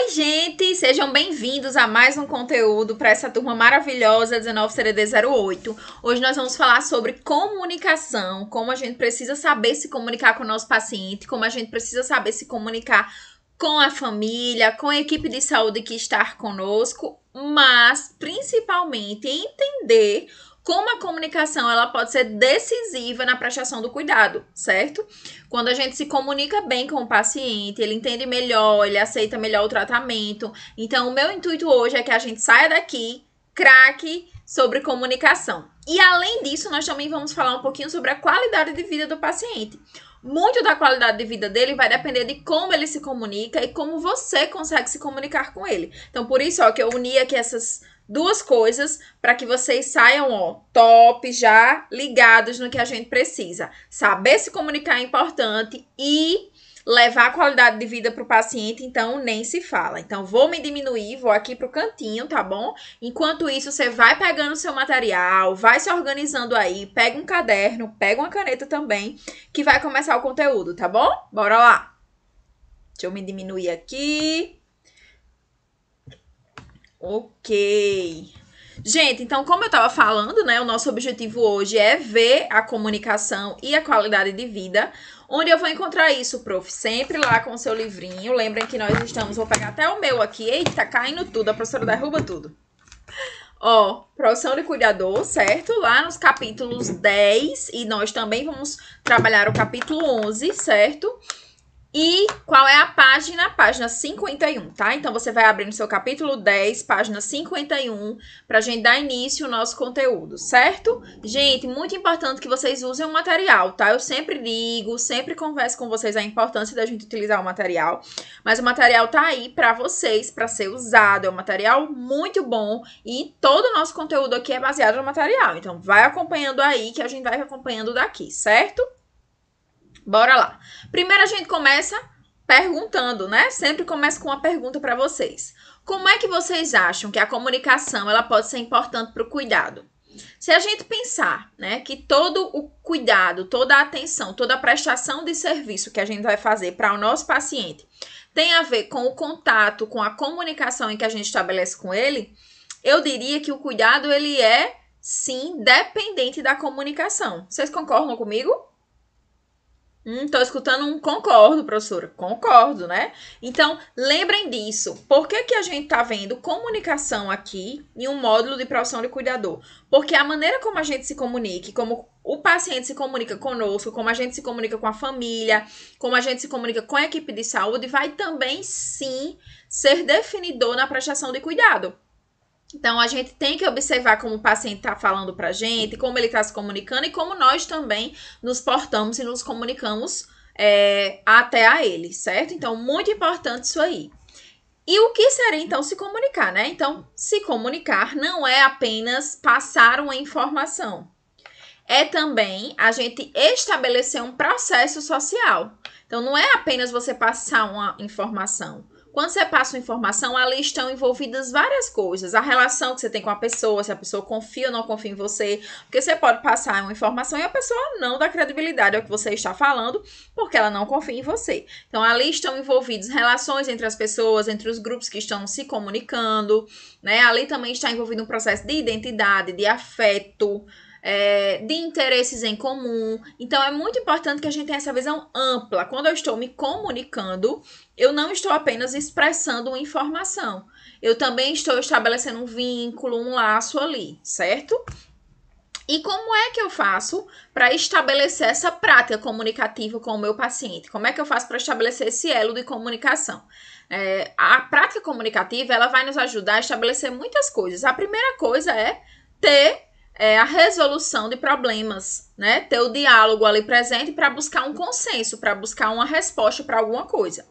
Oi, gente! Sejam bem-vindos a mais um conteúdo para essa turma maravilhosa 19CDD08. Hoje nós vamos falar sobre comunicação, como a gente precisa saber se comunicar com o nosso paciente, como a gente precisa saber se comunicar com a família, com a equipe de saúde que está conosco, mas principalmente entender como a comunicação ela pode ser decisiva na prestação do cuidado, certo? Quando a gente se comunica bem com o paciente, ele entende melhor, ele aceita melhor o tratamento. Então, o meu intuito hoje é que a gente saia daqui craque sobre comunicação. E além disso, nós também vamos falar um pouquinho sobre a qualidade de vida do paciente. Muito da qualidade de vida dele vai depender de como ele se comunica e como você consegue se comunicar com ele. Então, por isso, ó, que eu uni aqui essas duas coisas para que vocês saiam, ó, top, já ligados no que a gente precisa. Saber se comunicar é importante e levar a qualidade de vida para o paciente, então nem se fala. Então vou me diminuir, vou aqui para o cantinho, tá bom? Enquanto isso, você vai pegando seu material, vai se organizando aí, pega um caderno, pega uma caneta também, que vai começar o conteúdo, tá bom? Bora lá! Deixa eu me diminuir aqui. Ok. Gente, então, como eu estava falando, né, o nosso objetivo hoje é ver a comunicação e a qualidade de vida. Onde eu vou encontrar isso, prof? Sempre lá com o seu livrinho. Lembrem que nós estamos. Vou pegar até o meu aqui. Eita, tá caindo tudo. A professora derruba tudo. Ó, profissão de cuidador, certo? Lá nos capítulos 10. E nós também vamos trabalhar o capítulo 11, certo? Certo? E qual é a página? Página 51, tá? Então você vai abrir no seu capítulo 10, página 51, pra gente dar início ao nosso conteúdo, certo? Gente, muito importante que vocês usem o material, tá? Eu sempre digo, sempre converso com vocês a importância da gente utilizar o material, mas o material tá aí pra vocês, pra ser usado. É um material muito bom e todo o nosso conteúdo aqui é baseado no material. Então vai acompanhando aí que a gente vai acompanhando daqui, certo? Bora lá. Primeiro a gente começa perguntando, né? Sempre começa com uma pergunta para vocês. Como é que vocês acham que a comunicação ela pode ser importante para o cuidado? Se a gente pensar, né, que todo o cuidado, toda a atenção, toda a prestação de serviço que a gente vai fazer para o nosso paciente tem a ver com o contato, com a comunicação em que a gente estabelece com ele, eu diria que o cuidado ele é sim dependente da comunicação. Vocês concordam comigo? Hum, tô escutando um concordo, professora. Concordo, né? Então, lembrem disso. Por que, que a gente tá vendo comunicação aqui em um módulo de profissão de cuidador? Porque a maneira como a gente se comunica, como o paciente se comunica conosco, como a gente se comunica com a família, como a gente se comunica com a equipe de saúde, vai também sim ser definidor na prestação de cuidado. Então, a gente tem que observar como o paciente está falando para a gente, como ele está se comunicando e como nós também nos portamos e nos comunicamos é, até a ele, certo? Então, muito importante isso aí. E o que seria então se comunicar, né? Então, se comunicar não é apenas passar uma informação, é também a gente estabelecer um processo social. Então, não é apenas você passar uma informação quando você passa uma informação, ali estão envolvidas várias coisas. A relação que você tem com a pessoa, se a pessoa confia ou não confia em você. Porque você pode passar uma informação e a pessoa não dá credibilidade ao que você está falando, porque ela não confia em você. Então, ali estão envolvidas relações entre as pessoas, entre os grupos que estão se comunicando, né? Ali também está envolvido um processo de identidade, de afeto, é, de interesses em comum. Então é muito importante que a gente tenha essa visão ampla. Quando eu estou me comunicando, eu não estou apenas expressando uma informação. Eu também estou estabelecendo um vínculo, um laço ali, certo? E como é que eu faço para estabelecer essa prática comunicativa com o meu paciente? Como é que eu faço para estabelecer esse elo de comunicação? É, a prática comunicativa ela vai nos ajudar a estabelecer muitas coisas. A primeira coisa é ter é, a resolução de problemas, né? Ter o diálogo ali presente para buscar um consenso, para buscar uma resposta para alguma coisa.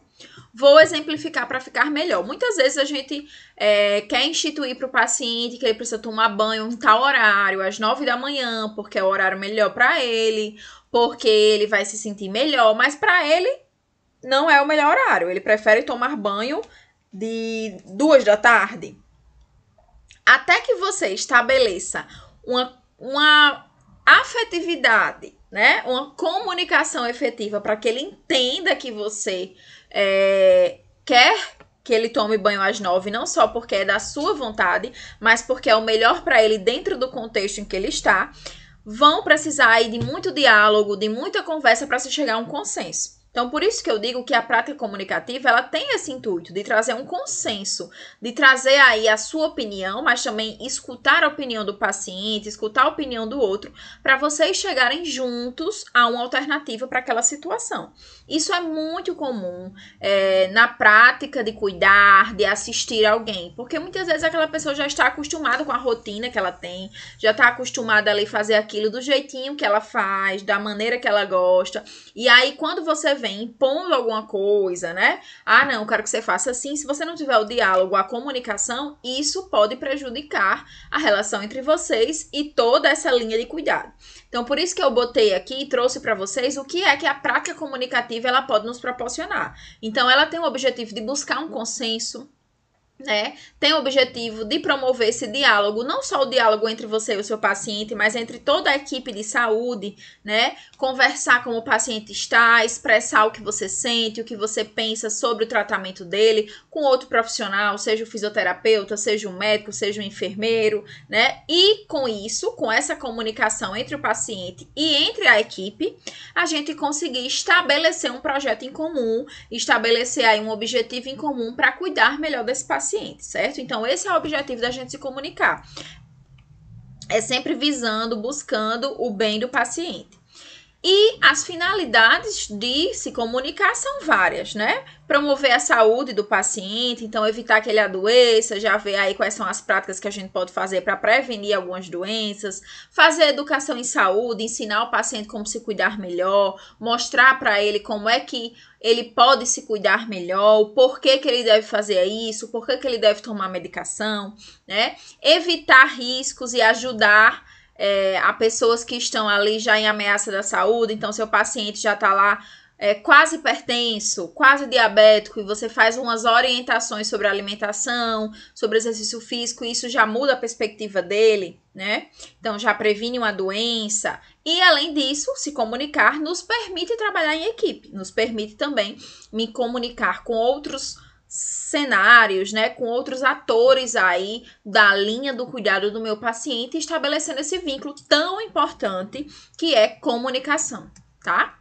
Vou exemplificar para ficar melhor. Muitas vezes a gente é, quer instituir para o paciente que ele precisa tomar banho em tal horário, às nove da manhã, porque é o horário melhor para ele, porque ele vai se sentir melhor, mas para ele não é o melhor horário. Ele prefere tomar banho de duas da tarde. Até que você estabeleça uma, uma afetividade, né? Uma comunicação efetiva para que ele entenda que você é, quer que ele tome banho às nove, não só porque é da sua vontade, mas porque é o melhor para ele dentro do contexto em que ele está, vão precisar aí de muito diálogo, de muita conversa para se chegar a um consenso. Então, por isso que eu digo que a prática comunicativa, ela tem esse intuito de trazer um consenso, de trazer aí a sua opinião, mas também escutar a opinião do paciente, escutar a opinião do outro, para vocês chegarem juntos a uma alternativa para aquela situação. Isso é muito comum é, na prática de cuidar, de assistir alguém, porque muitas vezes aquela pessoa já está acostumada com a rotina que ela tem, já está acostumada a fazer aquilo do jeitinho que ela faz, da maneira que ela gosta, e aí quando você vem impondo alguma coisa, né? Ah, não, quero que você faça assim. Se você não tiver o diálogo, a comunicação, isso pode prejudicar a relação entre vocês e toda essa linha de cuidado. Então, por isso que eu botei aqui e trouxe para vocês o que é que a prática comunicativa ela pode nos proporcionar. Então, ela tem o objetivo de buscar um consenso, né, tem o objetivo de promover esse diálogo, não só o diálogo entre você e o seu paciente, mas entre toda a equipe de saúde, né, conversar como o paciente está, expressar o que você sente, o que você pensa sobre o tratamento dele com outro profissional, seja o fisioterapeuta, seja o médico, seja o enfermeiro, né, e com isso, com essa comunicação entre o paciente e entre a equipe, a gente conseguir estabelecer um projeto em comum, estabelecer aí um objetivo em comum para cuidar melhor desse paciente paciente, certo? Então, esse é o objetivo da gente se comunicar. É sempre visando, buscando o bem do paciente. E as finalidades de se comunicar são várias, né? Promover a saúde do paciente, então evitar que ele adoeça, já ver aí quais são as práticas que a gente pode fazer para prevenir algumas doenças, fazer educação em saúde, ensinar o paciente como se cuidar melhor, mostrar para ele como é que ele pode se cuidar melhor, o porquê que ele deve fazer isso, por porquê que ele deve tomar medicação, né? Evitar riscos e ajudar é, a pessoas que estão ali já em ameaça da saúde, então seu paciente já está lá é, quase hipertenso, quase diabético, e você faz umas orientações sobre alimentação, sobre exercício físico, e isso já muda a perspectiva dele, né? Então já previne uma doença. E além disso, se comunicar nos permite trabalhar em equipe, nos permite também me comunicar com outros cenários, né, com outros atores aí da linha do cuidado do meu paciente, estabelecendo esse vínculo tão importante que é comunicação, tá?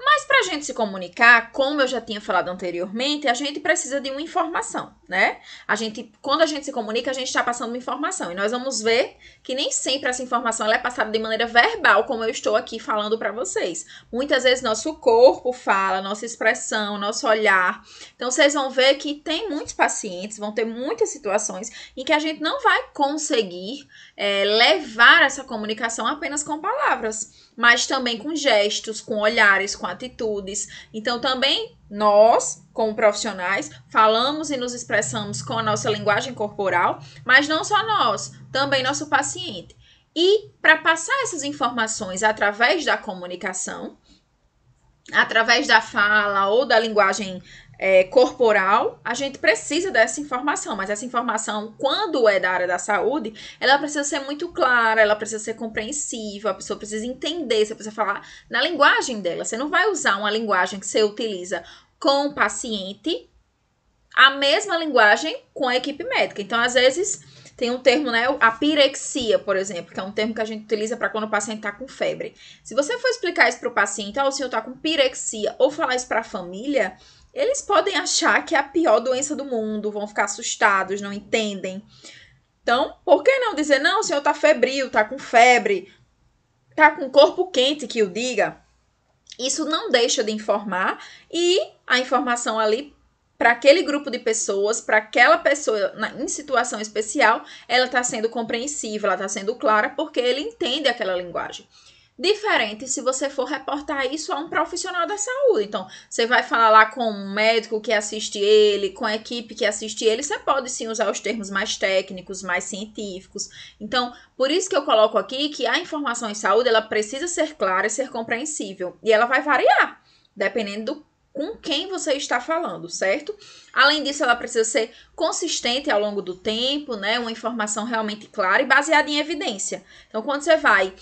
Mas para a gente se comunicar, como eu já tinha falado anteriormente, a gente precisa de uma informação né? A gente, quando a gente se comunica, a gente está passando uma informação e nós vamos ver que nem sempre essa informação é passada de maneira verbal, como eu estou aqui falando para vocês. Muitas vezes nosso corpo fala, nossa expressão, nosso olhar. Então vocês vão ver que tem muitos pacientes, vão ter muitas situações em que a gente não vai conseguir é, levar essa comunicação apenas com palavras, mas também com gestos, com olhares, com atitudes. Então também nós, como profissionais, falamos e nos expressamos com a nossa linguagem corporal, mas não só nós, também nosso paciente. E para passar essas informações através da comunicação, através da fala ou da linguagem é, corporal, a gente precisa dessa informação, mas essa informação, quando é da área da saúde, ela precisa ser muito clara, ela precisa ser compreensível, a pessoa precisa entender, você precisa falar na linguagem dela. Você não vai usar uma linguagem que você utiliza com o paciente, a mesma linguagem com a equipe médica. Então, às vezes, tem um termo, né? A pirexia, por exemplo, que é um termo que a gente utiliza para quando o paciente está com febre. Se você for explicar isso para o paciente, ah, o senhor está com pirexia, ou falar isso para a família eles podem achar que é a pior doença do mundo, vão ficar assustados, não entendem. Então, por que não dizer, não, o senhor tá febril, tá com febre, tá com corpo quente que o diga? Isso não deixa de informar e a informação ali para aquele grupo de pessoas, para aquela pessoa na, em situação especial, ela está sendo compreensível, ela está sendo clara, porque ele entende aquela linguagem. Diferente se você for reportar isso a um profissional da saúde. Então, você vai falar lá com um médico que assiste ele, com a equipe que assiste ele, você pode sim usar os termos mais técnicos, mais científicos. Então, por isso que eu coloco aqui que a informação em saúde, ela precisa ser clara e ser compreensível. E ela vai variar, dependendo do com quem você está falando, certo? Além disso, ela precisa ser consistente ao longo do tempo, né? Uma informação realmente clara e baseada em evidência. Então, quando você vai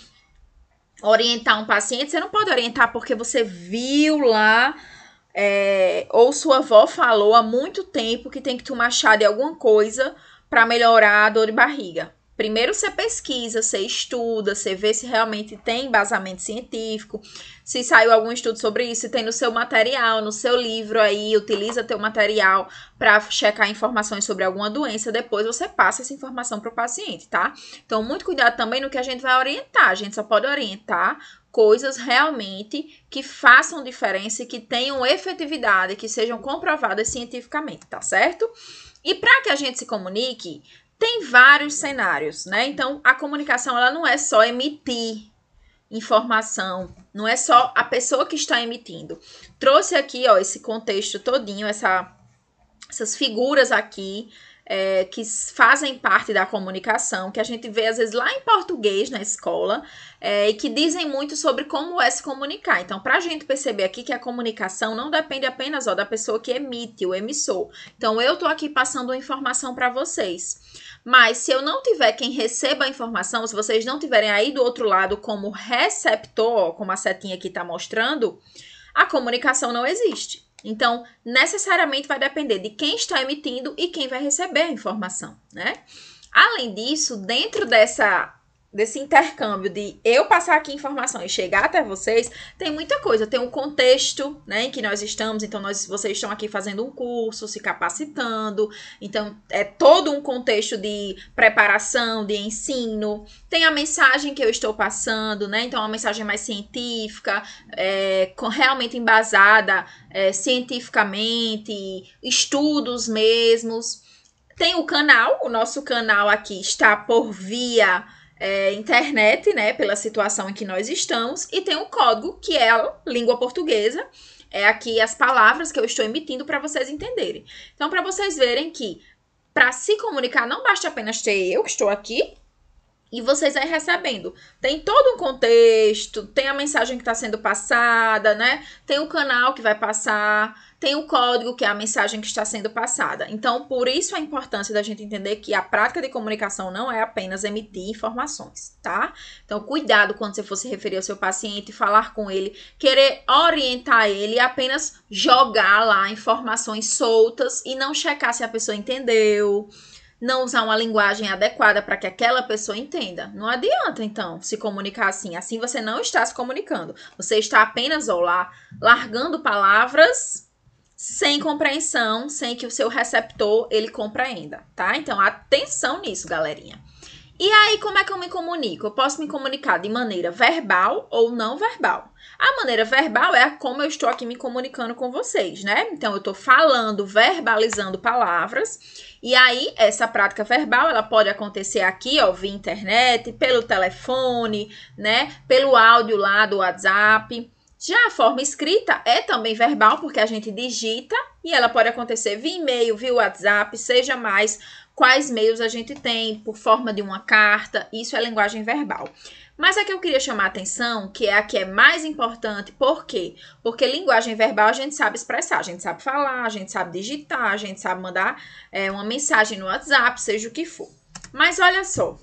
orientar um paciente, você não pode orientar porque você viu lá é, ou sua avó falou há muito tempo que tem que tomar chá de alguma coisa para melhorar a dor de barriga. Primeiro você pesquisa, você estuda, você vê se realmente tem embasamento científico, se saiu algum estudo sobre isso, se tem no seu material, no seu livro aí, utiliza teu material para checar informações sobre alguma doença, depois você passa essa informação para o paciente, tá? Então, muito cuidado também no que a gente vai orientar, a gente só pode orientar coisas realmente que façam diferença e que tenham efetividade, que sejam comprovadas cientificamente, tá certo? E para que a gente se comunique, tem vários cenários, né? Então, a comunicação ela não é só emitir informação, não é só a pessoa que está emitindo. Trouxe aqui, ó, esse contexto todinho, essa, essas figuras aqui é, que fazem parte da comunicação, que a gente vê às vezes lá em português na escola, é, e que dizem muito sobre como é se comunicar. Então, para a gente perceber aqui que a comunicação não depende apenas ó, da pessoa que emite, o emissor. Então, eu estou aqui passando uma informação para vocês. Mas se eu não tiver quem receba a informação, se vocês não tiverem aí do outro lado como receptor, ó, como a setinha aqui está mostrando, a comunicação não existe. Então, necessariamente vai depender de quem está emitindo e quem vai receber a informação, né? Além disso, dentro dessa desse intercâmbio de eu passar aqui informação e chegar até vocês, tem muita coisa. Tem um contexto, né, em que nós estamos, então nós, vocês estão aqui fazendo um curso, se capacitando. Então é todo um contexto de preparação, de ensino. Tem a mensagem que eu estou passando, né? Então é uma mensagem mais científica, é, com, realmente embasada é, cientificamente, estudos mesmos. Tem o canal, o nosso canal aqui está por via é, internet, né, pela situação em que nós estamos, e tem um código que é a língua portuguesa. É aqui as palavras que eu estou emitindo para vocês entenderem. Então, para vocês verem que para se comunicar não basta apenas ter eu que estou aqui, e vocês aí recebendo. Tem todo um contexto, tem a mensagem que está sendo passada, né? Tem o canal que vai passar, tem o código que é a mensagem que está sendo passada. Então, por isso a importância da gente entender que a prática de comunicação não é apenas emitir informações, tá? Então, cuidado quando você for se referir ao seu paciente, falar com ele, querer orientar ele e apenas jogar lá informações soltas e não checar se a pessoa entendeu não usar uma linguagem adequada para que aquela pessoa entenda. Não adianta, então, se comunicar assim. Assim você não está se comunicando. Você está apenas, ou lá, largando palavras sem compreensão, sem que o seu receptor ele compreenda, tá? Então, atenção nisso, galerinha. E aí, como é que eu me comunico? Eu posso me comunicar de maneira verbal ou não verbal. A maneira verbal é como eu estou aqui me comunicando com vocês, né? Então, eu estou falando, verbalizando palavras. E aí, essa prática verbal, ela pode acontecer aqui, ó, via internet, pelo telefone, né? Pelo áudio lá do WhatsApp. Já a forma escrita é também verbal, porque a gente digita e ela pode acontecer via e-mail, via WhatsApp, seja mais quais meios a gente tem, por forma de uma carta, isso é linguagem verbal. Mas a que eu queria chamar a atenção, que é a que é mais importante, por quê? Porque linguagem verbal a gente sabe expressar, a gente sabe falar, a gente sabe digitar, a gente sabe mandar é, uma mensagem no WhatsApp, seja o que for. Mas olha só,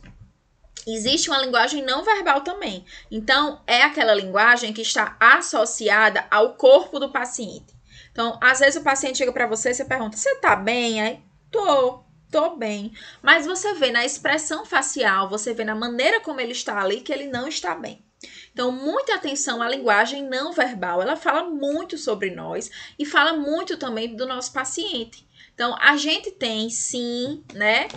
existe uma linguagem não verbal também. Então, é aquela linguagem que está associada ao corpo do paciente. Então, às vezes o paciente chega para você e você pergunta: Você tá bem? Aí, tô tô bem. Mas você vê na expressão facial, você vê na maneira como ele está ali que ele não está bem. Então, muita atenção à linguagem não verbal. Ela fala muito sobre nós e fala muito também do nosso paciente. Então, a gente tem sim, né,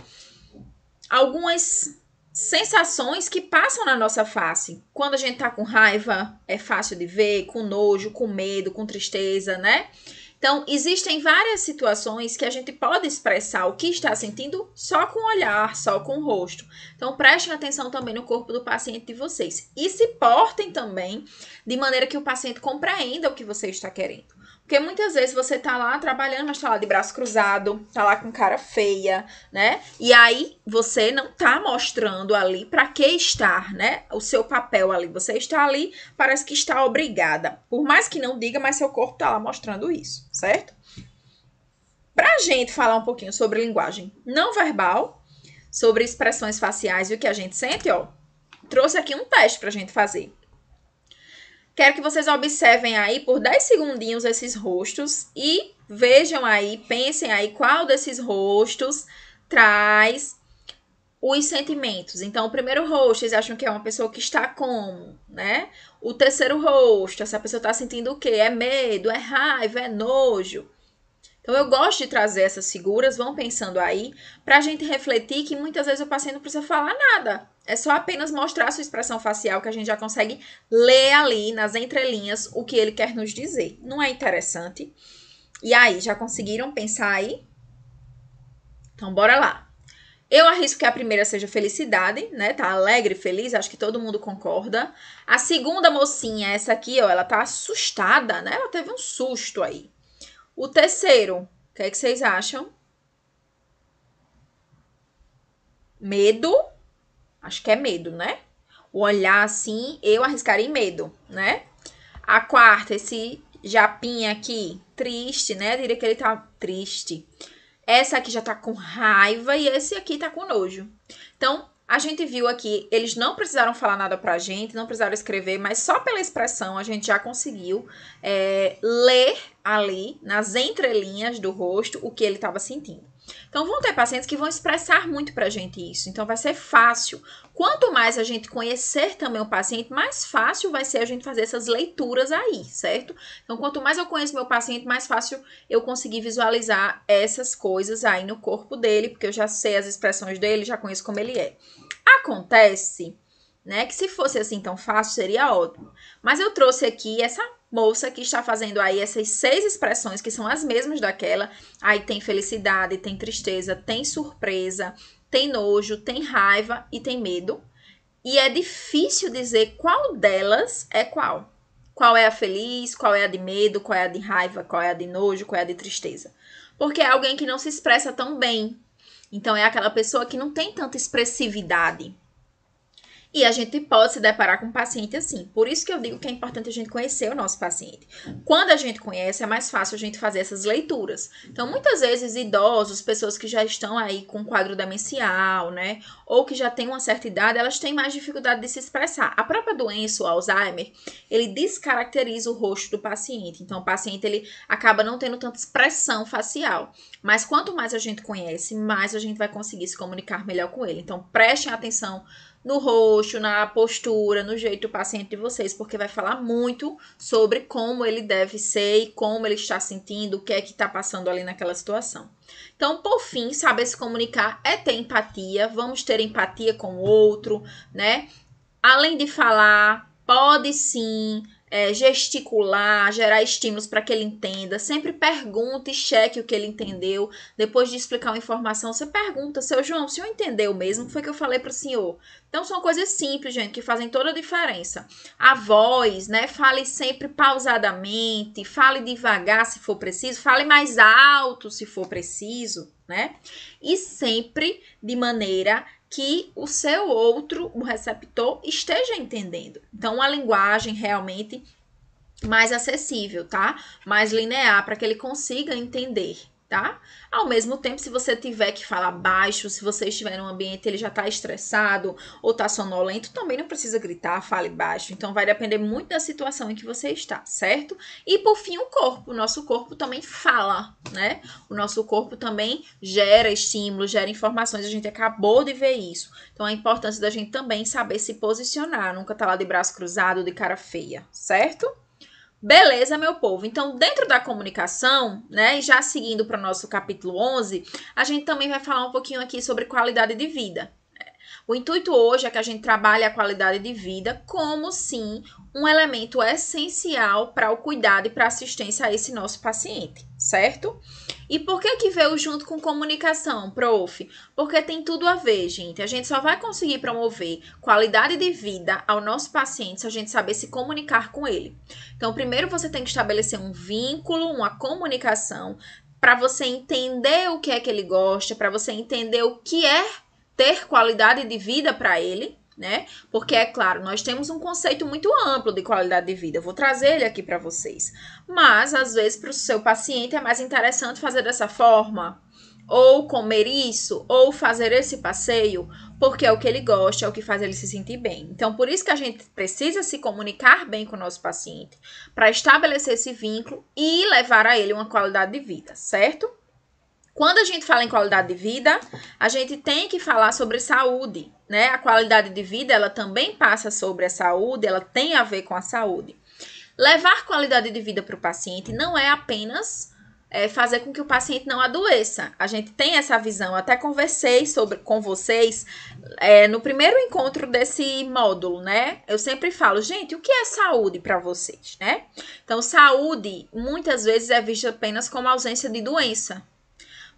algumas sensações que passam na nossa face. Quando a gente tá com raiva, é fácil de ver, com nojo, com medo, com tristeza, né? Então, existem várias situações que a gente pode expressar o que está sentindo só com o olhar, só com o rosto. Então, prestem atenção também no corpo do paciente de vocês. E se portem também de maneira que o paciente compreenda o que você está querendo. Porque muitas vezes você tá lá trabalhando, mas tá lá de braço cruzado, tá lá com cara feia, né? E aí você não tá mostrando ali para que estar, né? O seu papel ali. Você está ali, parece que está obrigada. Por mais que não diga, mas seu corpo tá lá mostrando isso, certo? Pra gente falar um pouquinho sobre linguagem não verbal, sobre expressões faciais e o que a gente sente, ó, trouxe aqui um teste pra gente fazer. Quero que vocês observem aí por 10 segundinhos esses rostos e vejam aí, pensem aí qual desses rostos traz os sentimentos. Então, o primeiro rosto, vocês acham que é uma pessoa que está como, né? O terceiro rosto, essa pessoa está sentindo o quê? É medo, é raiva, é nojo. Então eu gosto de trazer essas figuras, vão pensando aí, para a gente refletir que muitas vezes o paciente não precisa falar nada. É só apenas mostrar a sua expressão facial que a gente já consegue ler ali nas entrelinhas o que ele quer nos dizer. Não é interessante? E aí, já conseguiram pensar aí? Então bora lá. Eu arrisco que a primeira seja felicidade, né? Tá alegre, feliz, acho que todo mundo concorda. A segunda mocinha, essa aqui, ó, ela tá assustada, né? Ela teve um susto aí. O terceiro, o que, é que vocês acham? Medo? Acho que é medo, né? O olhar assim, eu arriscaria medo, né? A quarta, esse japinha aqui, triste, né? Eu diria que ele tá triste. Essa aqui já tá com raiva e esse aqui tá com nojo. Então, a gente viu aqui, eles não precisaram falar nada pra gente, não precisaram escrever, mas só pela expressão a gente já conseguiu é, ler ali, nas entrelinhas do rosto, o que ele estava sentindo. Então, vão ter pacientes que vão expressar muito para a gente isso. Então, vai ser fácil. Quanto mais a gente conhecer também o paciente, mais fácil vai ser a gente fazer essas leituras aí, certo? Então, quanto mais eu conheço meu paciente, mais fácil eu conseguir visualizar essas coisas aí no corpo dele, porque eu já sei as expressões dele, já conheço como ele é. Acontece, né, que se fosse assim tão fácil, seria ótimo. Mas eu trouxe aqui essa moça que está fazendo aí essas seis expressões que são as mesmas daquela. Aí tem felicidade, tem tristeza, tem surpresa, tem nojo, tem raiva e tem medo. E é difícil dizer qual delas é qual. Qual é a feliz, qual é a de medo, qual é a de raiva, qual é a de nojo, qual é a de tristeza. Porque é alguém que não se expressa tão bem. Então é aquela pessoa que não tem tanta expressividade. E a gente pode se deparar com um paciente assim. Por isso que eu digo que é importante a gente conhecer o nosso paciente. Quando a gente conhece, é mais fácil a gente fazer essas leituras. Então, muitas vezes, idosos, pessoas que já estão aí com quadro demencial, né? Ou que já têm uma certa idade, elas têm mais dificuldade de se expressar. A própria doença, o Alzheimer, ele descaracteriza o rosto do paciente. Então, o paciente, ele acaba não tendo tanta expressão facial. Mas quanto mais a gente conhece, mais a gente vai conseguir se comunicar melhor com ele. Então, prestem atenção no rosto, na postura, no jeito do paciente de vocês, porque vai falar muito sobre como ele deve ser e como ele está sentindo, o que é que está passando ali naquela situação. Então, por fim, saber se comunicar é ter empatia, vamos ter empatia com o outro, né? Além de falar, pode sim é, gesticular, gerar estímulos para que ele entenda. Sempre pergunte e cheque o que ele entendeu. Depois de explicar uma informação, você pergunta, seu João, o senhor entendeu mesmo? Foi o que eu falei para o senhor. Então são coisas simples, gente, que fazem toda a diferença. A voz, né? Fale sempre pausadamente, fale devagar se for preciso, fale mais alto se for preciso, né? E sempre de maneira que o seu outro, o receptor, esteja entendendo. Então, uma linguagem realmente mais acessível, tá? Mais linear, para que ele consiga entender tá? Ao mesmo tempo, se você tiver que falar baixo, se você estiver em um ambiente ele já está estressado ou está sonolento, também não precisa gritar, fale baixo. Então vai depender muito da situação em que você está, certo? E por fim, o corpo. O nosso corpo também fala, né? O nosso corpo também gera estímulos, gera informações. A gente acabou de ver isso. Então a é importância da gente também saber se posicionar, nunca tá lá de braço cruzado, de cara feia, certo? Beleza, meu povo. Então, dentro da comunicação, né, já seguindo para o nosso capítulo 11, a gente também vai falar um pouquinho aqui sobre qualidade de vida. O intuito hoje é que a gente trabalhe a qualidade de vida como sim um elemento essencial para o cuidado e para a assistência a esse nosso paciente, certo? E por que que veio junto com comunicação, prof? Porque tem tudo a ver, gente. A gente só vai conseguir promover qualidade de vida ao nosso paciente se a gente saber se comunicar com ele. Então, primeiro você tem que estabelecer um vínculo, uma comunicação para você entender o que é que ele gosta, para você entender o que é ter qualidade de vida para ele né? Porque é claro, nós temos um conceito muito amplo de qualidade de vida. Eu vou trazer ele aqui para vocês. Mas às vezes para o seu paciente é mais interessante fazer dessa forma, ou comer isso, ou fazer esse passeio, porque é o que ele gosta, é o que faz ele se sentir bem. Então, por isso que a gente precisa se comunicar bem com o nosso paciente, para estabelecer esse vínculo e levar a ele uma qualidade de vida, certo? Quando a gente fala em qualidade de vida, a gente tem que falar sobre saúde, né? A qualidade de vida, ela também passa sobre a saúde, ela tem a ver com a saúde. Levar qualidade de vida para o paciente não é apenas é, fazer com que o paciente não adoeça. A gente tem essa visão. até conversei sobre com vocês é, no primeiro encontro desse módulo, né? Eu sempre falo, gente, o que é saúde para vocês, né? Então, saúde muitas vezes é vista apenas como ausência de doença,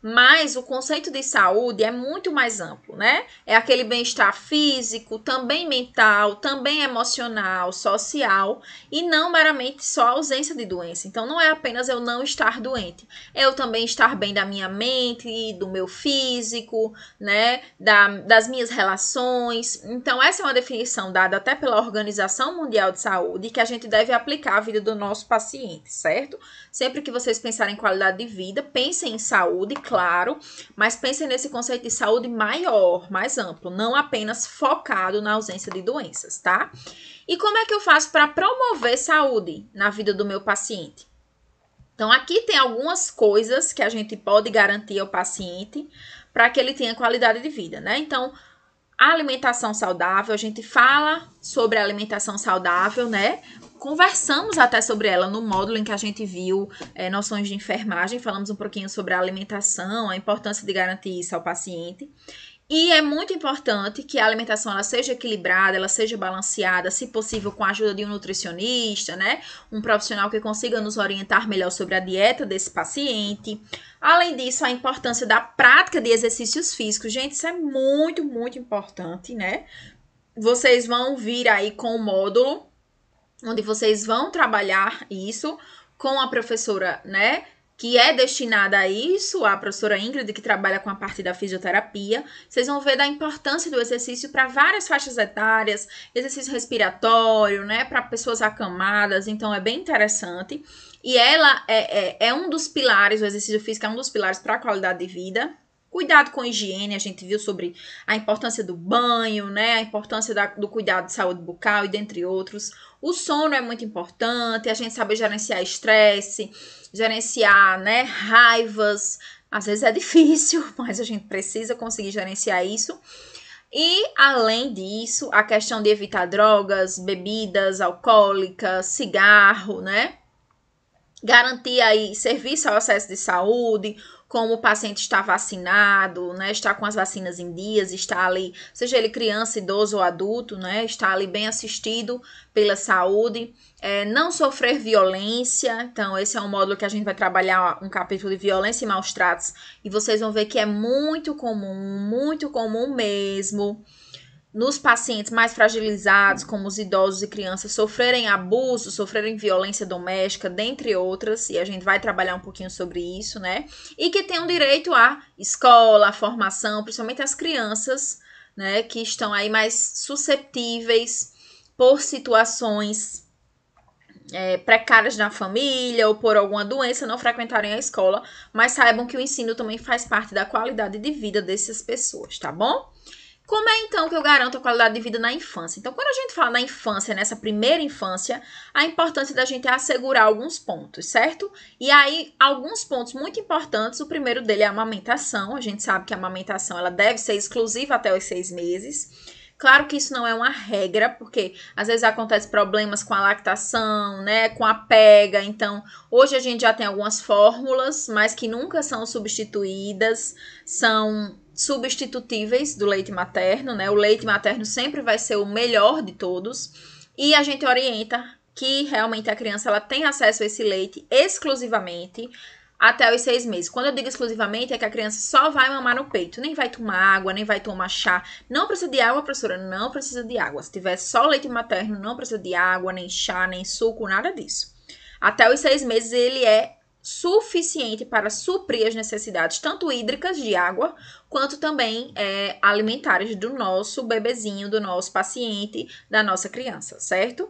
mas o conceito de saúde é muito mais amplo, né? É aquele bem-estar físico, também mental, também emocional, social e não meramente só a ausência de doença. Então não é apenas eu não estar doente, é eu também estar bem da minha mente, do meu físico, né? Da, das minhas relações. Então essa é uma definição dada até pela Organização Mundial de Saúde que a gente deve aplicar à vida do nosso paciente, certo? Sempre que vocês pensarem em qualidade de vida, pensem em saúde claro, mas pensem nesse conceito de saúde maior, mais amplo, não apenas focado na ausência de doenças, tá? E como é que eu faço para promover saúde na vida do meu paciente? Então, aqui tem algumas coisas que a gente pode garantir ao paciente para que ele tenha qualidade de vida, né? Então, a alimentação saudável, a gente fala sobre a alimentação saudável, né? conversamos até sobre ela no módulo em que a gente viu é, noções de enfermagem, falamos um pouquinho sobre a alimentação, a importância de garantir isso ao paciente. E é muito importante que a alimentação ela seja equilibrada, ela seja balanceada, se possível com a ajuda de um nutricionista, né? Um profissional que consiga nos orientar melhor sobre a dieta desse paciente. Além disso, a importância da prática de exercícios físicos. Gente, isso é muito, muito importante, né? Vocês vão vir aí com o módulo onde vocês vão trabalhar isso com a professora, né? Que é destinada a isso, a professora Ingrid, que trabalha com a parte da fisioterapia. Vocês vão ver da importância do exercício para várias faixas etárias, exercício respiratório, né? Para pessoas acamadas, então é bem interessante. E ela é, é, é um dos pilares, o exercício físico é um dos pilares para a qualidade de vida, Cuidado com a higiene, a gente viu sobre a importância do banho, né? A importância da, do cuidado de saúde bucal e dentre outros. O sono é muito importante, a gente sabe gerenciar estresse, gerenciar, né, raivas. Às vezes é difícil, mas a gente precisa conseguir gerenciar isso. E além disso, a questão de evitar drogas, bebidas alcoólicas, cigarro, né? Garantir aí serviço ao acesso de saúde, como o paciente está vacinado, né, está com as vacinas em dias, está ali, seja ele criança, idoso ou adulto, né, está ali bem assistido pela saúde, é, não sofrer violência. Então, esse é um módulo que a gente vai trabalhar um capítulo de violência e maus tratos, e vocês vão ver que é muito comum, muito comum mesmo nos pacientes mais fragilizados, como os idosos e crianças, sofrerem abuso, sofrerem violência doméstica, dentre outras, e a gente vai trabalhar um pouquinho sobre isso, né? E que tenham direito à escola, à formação, principalmente as crianças, né, que estão aí mais susceptíveis por situações é, precárias na família ou por alguma doença não frequentarem a escola, mas saibam que o ensino também faz parte da qualidade de vida dessas pessoas, tá bom? Como é então que eu garanto a qualidade de vida na infância? Então, quando a gente fala na infância, nessa primeira infância, a importância da gente é assegurar alguns pontos, certo? E aí, alguns pontos muito importantes. O primeiro dele é a amamentação. A gente sabe que a amamentação ela deve ser exclusiva até os seis meses. Claro que isso não é uma regra, porque às vezes acontece problemas com a lactação, né, com a pega. Então, hoje a gente já tem algumas fórmulas, mas que nunca são substituídas, são substitutíveis do leite materno, né? O leite materno sempre vai ser o melhor de todos. E a gente orienta que realmente a criança ela tem acesso a esse leite exclusivamente até os seis meses. Quando eu digo exclusivamente, é que a criança só vai mamar no peito, nem vai tomar água, nem vai tomar chá. Não precisa de água, professora, não precisa de água. Se tiver só leite materno, não precisa de água, nem chá, nem suco, nada disso. Até os seis meses ele é suficiente para suprir as necessidades tanto hídricas de água quanto também é, alimentares do nosso bebezinho, do nosso paciente, da nossa criança, certo?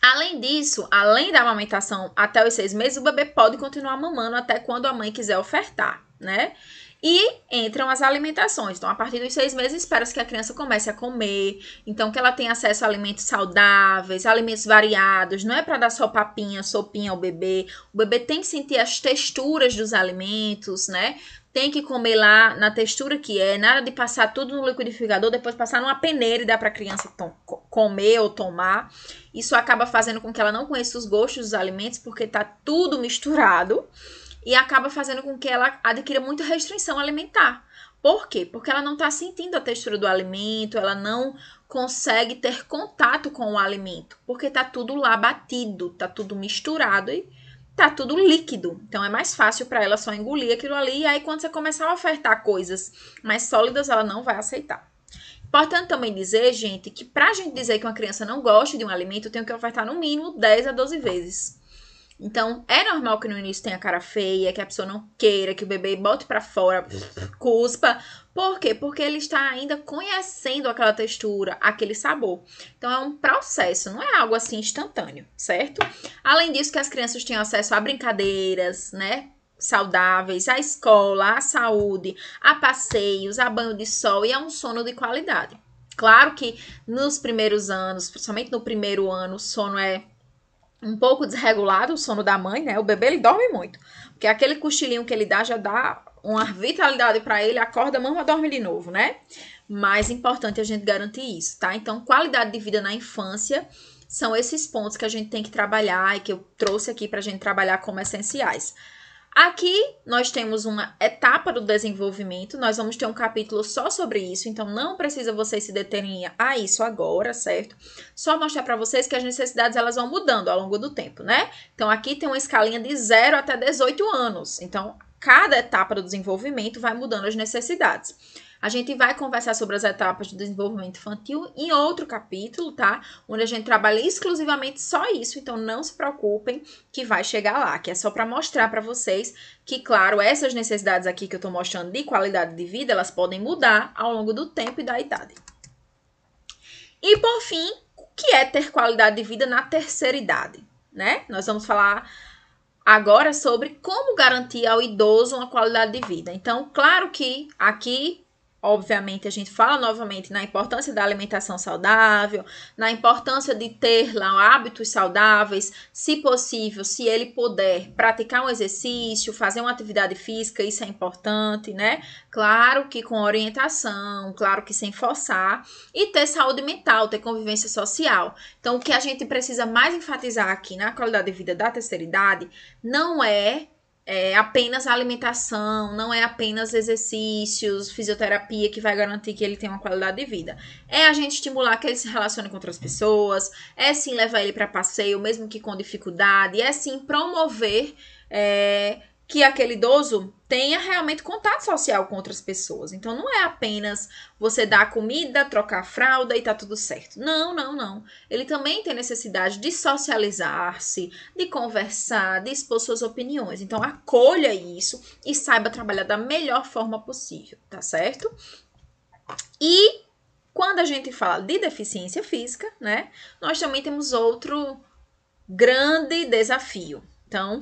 Além disso, além da amamentação até os seis meses, o bebê pode continuar mamando até quando a mãe quiser ofertar, né? E entram as alimentações. Então, a partir dos seis meses, espera-se que a criança comece a comer. Então, que ela tenha acesso a alimentos saudáveis, alimentos variados. Não é para dar só papinha, sopinha ao bebê. O bebê tem que sentir as texturas dos alimentos, né? Tem que comer lá na textura que é. Nada de passar tudo no liquidificador, depois passar numa peneira e dar para a criança comer ou tomar. Isso acaba fazendo com que ela não conheça os gostos dos alimentos, porque tá tudo misturado e acaba fazendo com que ela adquira muita restrição alimentar. Por quê? Porque ela não está sentindo a textura do alimento, ela não consegue ter contato com o alimento, porque está tudo lá batido, está tudo misturado e está tudo líquido. Então é mais fácil para ela só engolir aquilo ali e aí quando você começar a ofertar coisas mais sólidas, ela não vai aceitar. Importante também dizer, gente, que para a gente dizer que uma criança não gosta de um alimento, eu tenho que ofertar no mínimo 10 a 12 vezes. Então, é normal que no início tenha cara feia, que a pessoa não queira, que o bebê bote para fora, cuspa. Por quê? Porque ele está ainda conhecendo aquela textura, aquele sabor. Então, é um processo, não é algo assim instantâneo, certo? Além disso, que as crianças têm acesso a brincadeiras, né? Saudáveis, à escola, à saúde, a passeios, a banho de sol e a um sono de qualidade. Claro que nos primeiros anos, principalmente no primeiro ano, o sono é um pouco desregulado o sono da mãe, né? O bebê ele dorme muito, porque aquele cochilinho que ele dá já dá uma vitalidade para ele, acorda, a mama, dorme de novo, né? mais é importante a gente garantir isso, tá? Então, qualidade de vida na infância são esses pontos que a gente tem que trabalhar e que eu trouxe aqui para a gente trabalhar como essenciais. Aqui nós temos uma etapa do desenvolvimento, nós vamos ter um capítulo só sobre isso, então não precisa vocês se deterem a isso agora, certo? Só mostrar para vocês que as necessidades elas vão mudando ao longo do tempo, né? Então aqui tem uma escalinha de 0 até 18 anos. Então cada etapa do desenvolvimento vai mudando as necessidades. A gente vai conversar sobre as etapas do desenvolvimento infantil em outro capítulo, tá? Onde a gente trabalha exclusivamente só isso, então não se preocupem que vai chegar lá, que é só para mostrar para vocês que, claro, essas necessidades aqui que eu tô mostrando de qualidade de vida, elas podem mudar ao longo do tempo e da idade. E por fim, o que é ter qualidade de vida na terceira idade, né? Nós vamos falar agora sobre como garantir ao idoso uma qualidade de vida. Então, claro que aqui obviamente, a gente fala novamente na importância da alimentação saudável, na importância de ter lá hábitos saudáveis, se possível, se ele puder, praticar um exercício, fazer uma atividade física, isso é importante, né? Claro que com orientação, claro que sem forçar, e ter saúde mental, ter convivência social. Então, o que a gente precisa mais enfatizar aqui na qualidade de vida da terceira idade não é é apenas alimentação, não é apenas exercícios, fisioterapia que vai garantir que ele tenha uma qualidade de vida. É a gente estimular que ele se relacione com outras pessoas, é sim levar ele para passeio, mesmo que com dificuldade, é sim promover é, que aquele idoso tenha realmente contato social com outras pessoas. Então não é apenas você dar comida, trocar fralda e tá tudo certo. Não, não, não. Ele também tem necessidade de socializar-se, de conversar, de expor suas opiniões. Então acolha isso e saiba trabalhar da melhor forma possível, tá certo? E quando a gente fala de deficiência física, né, nós também temos outro grande desafio. Então,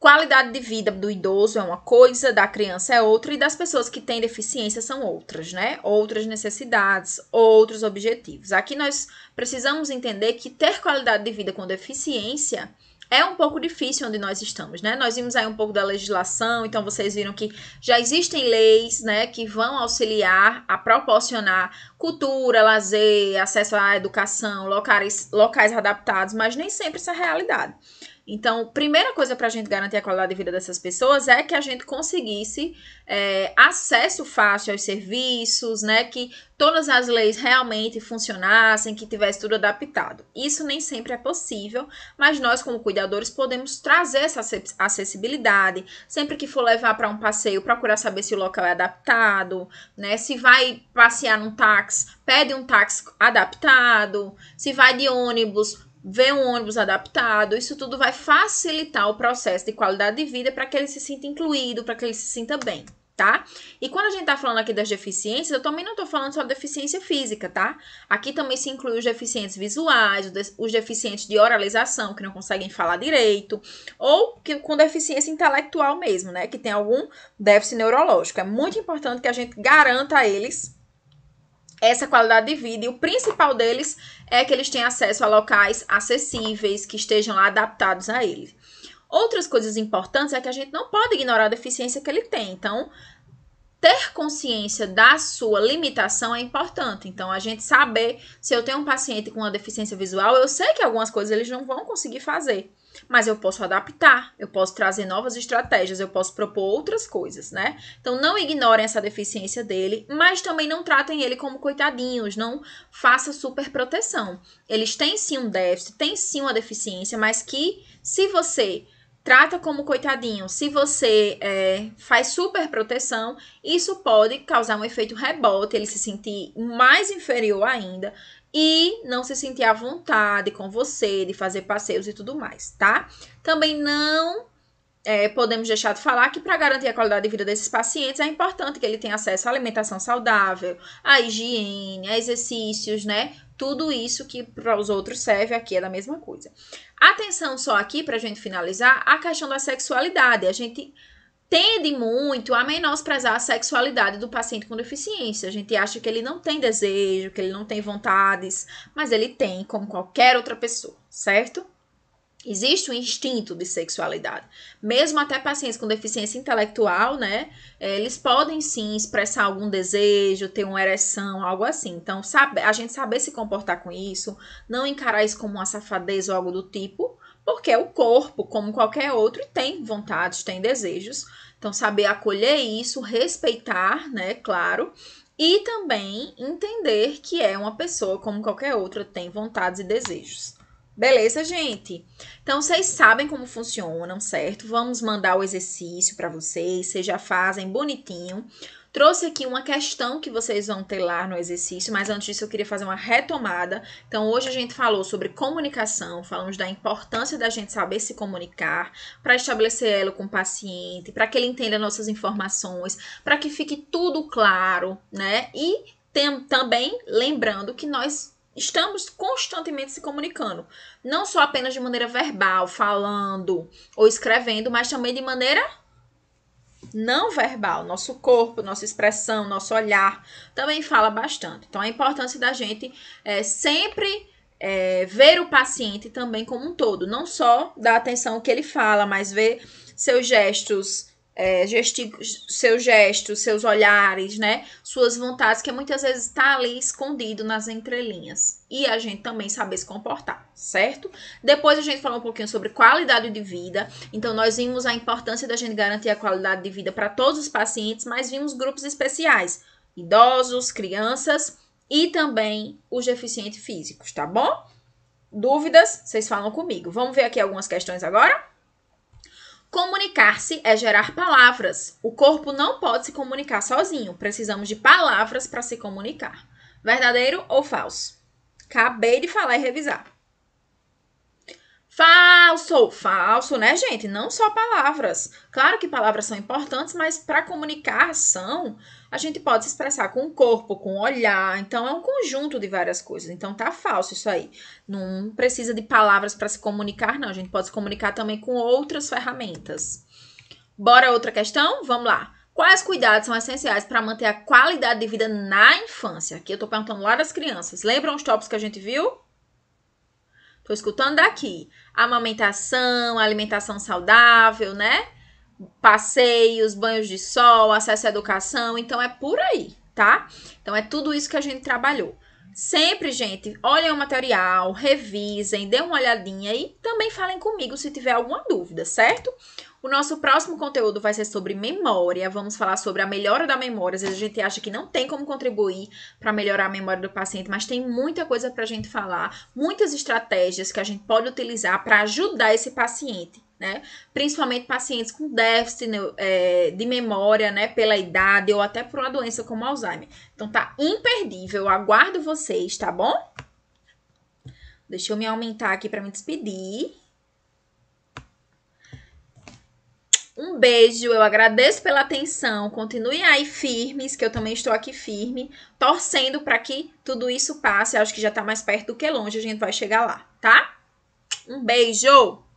Qualidade de vida do idoso é uma coisa, da criança é outra e das pessoas que têm deficiência são outras, né? Outras necessidades, outros objetivos. Aqui nós precisamos entender que ter qualidade de vida com deficiência é um pouco difícil onde nós estamos, né? Nós vimos aí um pouco da legislação, então vocês viram que já existem leis, né, que vão auxiliar a proporcionar cultura, lazer, acesso à educação, locais, locais adaptados, mas nem sempre essa é a realidade. Então, primeira coisa para a gente garantir a qualidade de vida dessas pessoas é que a gente conseguisse é, acesso fácil aos serviços, né? Que todas as leis realmente funcionassem, que tivesse tudo adaptado. Isso nem sempre é possível, mas nós, como cuidadores, podemos trazer essa acessibilidade. Sempre que for levar para um passeio, procurar saber se o local é adaptado, né? Se vai passear num táxi, pede um táxi adaptado. Se vai de ônibus, ver um ônibus adaptado, isso tudo vai facilitar o processo de qualidade de vida para que ele se sinta incluído, para que ele se sinta bem. Tá? E quando a gente está falando aqui das deficiências, eu também não estou falando só de deficiência física, tá? Aqui também se inclui os deficientes visuais, os deficientes de oralização, que não conseguem falar direito, ou que, com deficiência intelectual mesmo, né? Que tem algum déficit neurológico. É muito importante que a gente garanta a eles essa qualidade de vida. E o principal deles é que eles têm acesso a locais acessíveis, que estejam adaptados a eles. Outras coisas importantes é que a gente não pode ignorar a deficiência que ele tem. Então, ter consciência da sua limitação é importante. Então, a gente saber se eu tenho um paciente com uma deficiência visual, eu sei que algumas coisas eles não vão conseguir fazer mas eu posso adaptar, eu posso trazer novas estratégias, eu posso propor outras coisas, né? Então não ignorem essa deficiência dele, mas também não tratem ele como coitadinhos, não faça super proteção. Eles têm sim um déficit, têm sim uma deficiência, mas que se você trata como coitadinho, se você é, faz super proteção, isso pode causar um efeito rebote, ele se sentir mais inferior ainda e não se sentir à vontade com você, de fazer passeios e tudo mais, tá? Também não é, podemos deixar de falar que para garantir a qualidade de vida desses pacientes é importante que ele tenha acesso à alimentação saudável, à higiene, a exercícios, né? Tudo isso que para os outros serve aqui é da mesma coisa. Atenção só aqui para a gente finalizar a questão da sexualidade. A gente tende muito a menosprezar a sexualidade do paciente com deficiência. A gente acha que ele não tem desejo, que ele não tem vontades, mas ele tem, como qualquer outra pessoa, certo? Existe um instinto de sexualidade. Mesmo até pacientes com deficiência intelectual, né? Eles podem sim expressar algum desejo, ter uma ereção, algo assim. Então, sabe, a gente saber se comportar com isso, não encarar isso como uma safadeza ou algo do tipo, porque o corpo, como qualquer outro, tem vontades, tem desejos. Então, saber acolher isso, respeitar, né? Claro. E também entender que é uma pessoa como qualquer outra, tem vontades e desejos. Beleza, gente? Então, vocês sabem como funcionam, certo? Vamos mandar o exercício para vocês, vocês já fazem bonitinho. Trouxe aqui uma questão que vocês vão ter lá no exercício, mas antes disso eu queria fazer uma retomada. Então, hoje a gente falou sobre comunicação, falamos da importância da gente saber se comunicar, para estabelecer ela com o paciente, para que ele entenda nossas informações, para que fique tudo claro, né? E tem, também lembrando que nós estamos constantemente se comunicando, não só apenas de maneira verbal, falando ou escrevendo, mas também de maneira não verbal, nosso corpo, nossa expressão, nosso olhar, também fala bastante. Então, a importância da gente é, sempre é, ver o paciente também como um todo, não só dar atenção ao que ele fala, mas ver seus gestos, é, seus gestos, seus olhares, né? Suas vontades, que muitas vezes está ali escondido nas entrelinhas. E a gente também saber se comportar, certo? Depois a gente falou um pouquinho sobre qualidade de vida. Então, nós vimos a importância da gente garantir a qualidade de vida para todos os pacientes, mas vimos grupos especiais: idosos, crianças e também os deficientes físicos, tá bom? Dúvidas? Vocês falam comigo. Vamos ver aqui algumas questões agora? Comunicar-se é gerar palavras. O corpo não pode se comunicar sozinho. Precisamos de palavras para se comunicar. Verdadeiro ou falso? Acabei de falar e revisar. Falso, falso, né, gente? Não só palavras. Claro que palavras são importantes, mas para comunicar são a gente pode se expressar com o corpo, com o olhar. Então, é um conjunto de várias coisas. Então, tá falso isso aí. Não precisa de palavras para se comunicar, não. A gente pode se comunicar também com outras ferramentas. Bora outra questão? Vamos lá. Quais cuidados são essenciais para manter a qualidade de vida na infância? Aqui eu estou perguntando lá das crianças. Lembram os tópicos que a gente viu? Estou escutando daqui. Amamentação, alimentação saudável, né? passeios, banhos de sol, acesso à educação. Então é por aí, tá? Então é tudo isso que a gente trabalhou. Sempre, gente, olhem o material, revisem, dêem uma olhadinha e também falem comigo se tiver alguma dúvida, certo? O nosso próximo conteúdo vai ser sobre memória. Vamos falar sobre a melhora da memória. Às vezes a gente acha que não tem como contribuir para melhorar a memória do paciente, mas tem muita coisa para a gente falar, muitas estratégias que a gente pode utilizar para ajudar esse paciente né? Principalmente pacientes com déficit né, é, de memória, né? Pela idade ou até por uma doença como Alzheimer. Então tá imperdível. Eu aguardo vocês, tá bom? Deixa eu me aumentar aqui para me despedir. Um beijo, eu agradeço pela atenção. Continue aí firmes, que eu também estou aqui firme, torcendo para que tudo isso passe. Eu acho que já está mais perto do que longe, a gente vai chegar lá, tá? Um beijo!